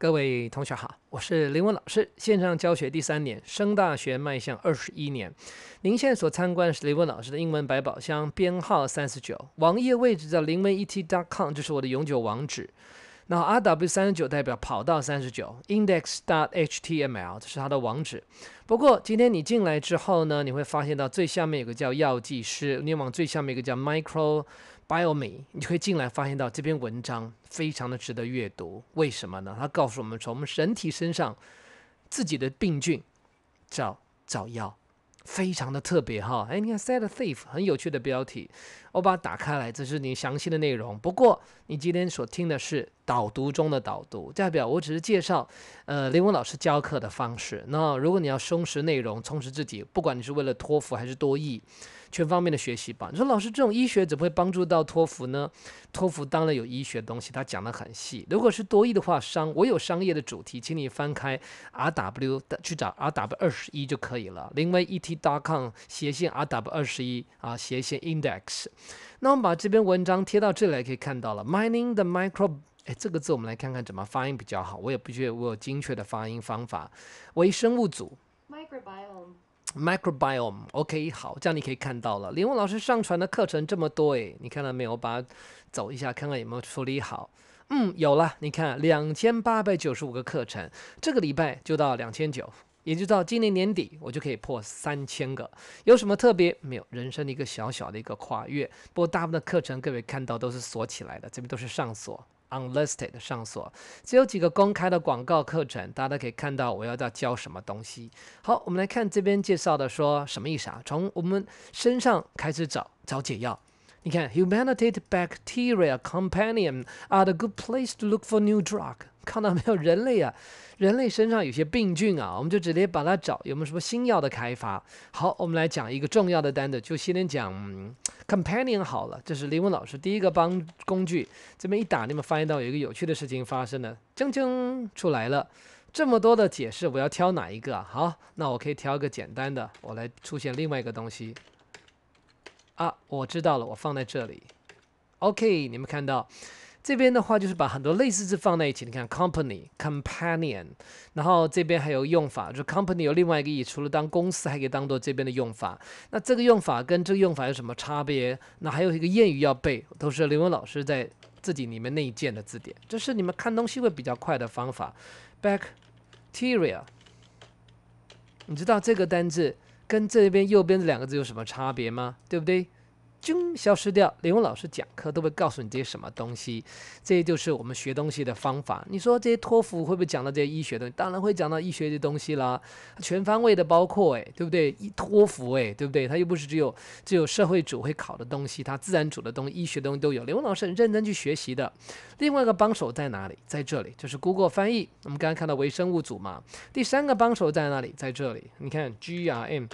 各位同学好，我是林文老师，线上教学第三年，升大学迈向二十一年。您现在所参观是林文老师的英文百宝箱，编号三十九，网页位置叫林文 n t e o t c o m 就是我的永久网址。那 rw 三十九代表跑道三十九，index.html 这是它的网址。不过今天你进来之后呢，你会发现到最下面有个叫药剂师，你往最下面一个叫 micro。b y o m e 你就会进来发现到这篇文章非常的值得阅读，为什么呢？它告诉我们从我们人体身上自己的病菌，找找药，非常的特别哈。哎，你看，Sad Thief，很有趣的标题。我把它打开来，这是你详细的内容。不过你今天所听的是导读中的导读，代表我只是介绍，呃，林文老师教课的方式。那如果你要充实内容、充实自己，不管你是为了托福还是多译，全方面的学习吧。你说老师，这种医学怎么会帮助到托福呢？托福当然有医学东西，他讲的很细。如果是多译的话，商我有商业的主题，请你翻开 R W 的去找 R W 二十一就可以了，零维 E T dot com 斜线 R W 二十一啊斜线 index。那我们把这篇文章贴到这里，来，可以看到了。Mining the micro，哎，这个字我们来看看怎么发音比较好。我也不确，我有精确的发音方法。微生物组，microbiome，microbiome。OK，好，这样你可以看到了。林文老师上传的课程这么多，哎，你看到没有？把它走一下，看看有没有处理好。嗯，有了。你看，两千八百九十五个课程，这个礼拜就到两千九。也就到今年年底，我就可以破三千个。有什么特别没有？人生的一个小小的一个跨越。不过大部分的课程，各位看到都是锁起来的，这边都是上锁 （unlisted） 的上锁。只有几个公开的广告课程，大家都可以看到我要教教什么东西。好，我们来看这边介绍的说什么意思啊？从我们身上开始找找解药。你看，humanity bacteria companion are the good place to look for new drug。看到没有，人类啊，人类身上有些病菌啊，我们就直接把它找有没有什么新药的开发。好，我们来讲一个重要的单子，就先讲 companion 好了。这是李文老师第一个帮工具，这边一打，你们发现到有一个有趣的事情发生了，噌噌出来了。这么多的解释，我要挑哪一个？好，那我可以挑一个简单的，我来出现另外一个东西。啊，我知道了，我放在这里。OK，你们看到。这边的话就是把很多类似字放在一起，你看 company companion，然后这边还有用法，就 company 有另外一个意义，除了当公司还可以当做这边的用法。那这个用法跟这个用法有什么差别？那还有一个谚语要背，都是刘文老师在自己里面内建的字典，这是你们看东西会比较快的方法。Bacteria，你知道这个单字跟这边右边这两个字有什么差别吗？对不对？就消失掉。刘老师讲课都会告诉你这些什么东西，这些就是我们学东西的方法。你说这些托福会不会讲到这些医学的？当然会讲到医学的东西啦，全方位的包括诶，对不对？一托福诶，对不对？它又不是只有只有社会组会考的东西，它自然组的东西、医学东西都有。刘老师很认真去学习的。另外一个帮手在哪里？在这里，就是 Google 翻译。我们刚刚看到微生物组嘛。第三个帮手在哪里？在这里。你看 G R M。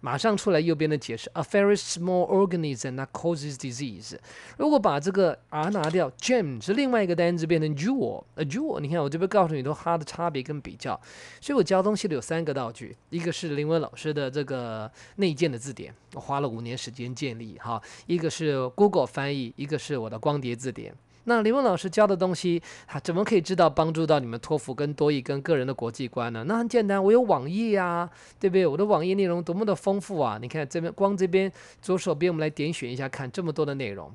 马上出来右边的解释，a very small organism that causes disease。如果把这个 R 拿掉，gem 是另外一个单词，变成 jewel。a jewel，你看我这边告诉你都它的差别跟比较。所以我教东西的有三个道具，一个是林文老师的这个内建的字典，我花了五年时间建立哈；一个是 Google 翻译；一个是我的光碟字典。那林文老师教的东西，他怎么可以知道帮助到你们托福、跟多益、跟个人的国际观呢？那很简单，我有网页呀，对不对？我的网页内容多么的丰富啊！你看这边，光这边左手边，我们来点选一下，看这么多的内容。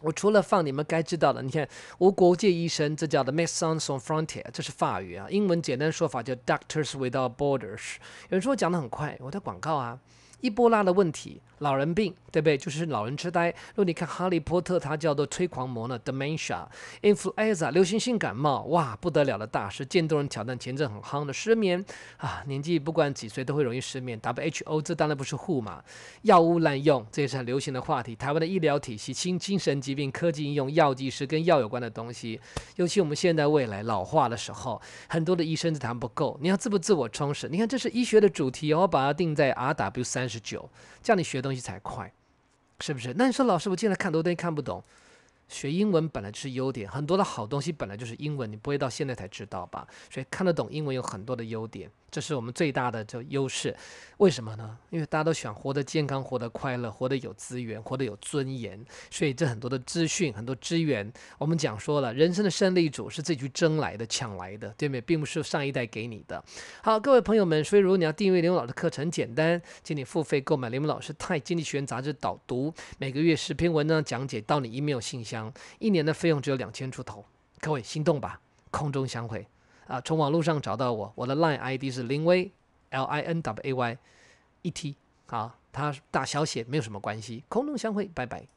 我除了放你们该知道的，你看，我国界医生，这叫的 m e s i n s on Frontier”，这是法语啊，英文简单说法叫 “Doctors without Borders”。有人说我讲的很快，我在广告啊。一波拉的问题，老人病对不对？就是老人痴呆。如果你看《哈利波特》，它叫做催狂魔呢，dementia，influenza，流行性感冒，哇，不得了的大事，见多人挑战，前阵很夯的失眠啊，年纪不管几岁都会容易失眠。WHO 这当然不是护嘛，药物滥用这也是很流行的话题。台湾的医疗体系，精精神疾病科技应用，药剂师跟药有关的东西，尤其我们现在未来老化的时候，很多的医生都谈不够。你要自不自我充实？你看这是医学的主题，我把它定在 RW 三。是九，这样你学东西才快，是不是？那你说，老师，我进来看，多东西看不懂。学英文本来就是优点，很多的好东西本来就是英文，你不会到现在才知道吧？所以看得懂英文有很多的优点，这是我们最大的就优势。为什么呢？因为大家都喜欢活得健康、活得快乐、活得有资源、活得有尊严，所以这很多的资讯、很多资源，我们讲说了，人生的胜利组是自己去争来的、抢来的，对没？并不是上一代给你的。好，各位朋友们，所以如果你要订阅林姆老师的课程，简单，请你付费购买林姆老师《泰经济学杂志导读》，每个月十篇文章讲解到你 email 信箱。一年的费用只有两千出头，各位心动吧？空中相会啊，从网络上找到我，我的 LINE ID 是林威 L I N W A Y E T 好，它大小写没有什么关系，空中相会，拜拜。